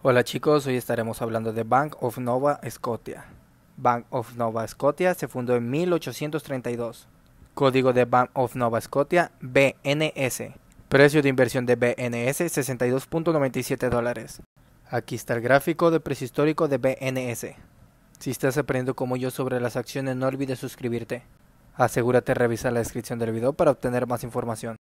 Hola chicos, hoy estaremos hablando de Bank of Nova Scotia. Bank of Nova Scotia se fundó en 1832. Código de Bank of Nova Scotia BNS. Precio de inversión de BNS 62.97 dólares. Aquí está el gráfico de precio histórico de BNS. Si estás aprendiendo como yo sobre las acciones no olvides suscribirte. Asegúrate de revisar la descripción del video para obtener más información.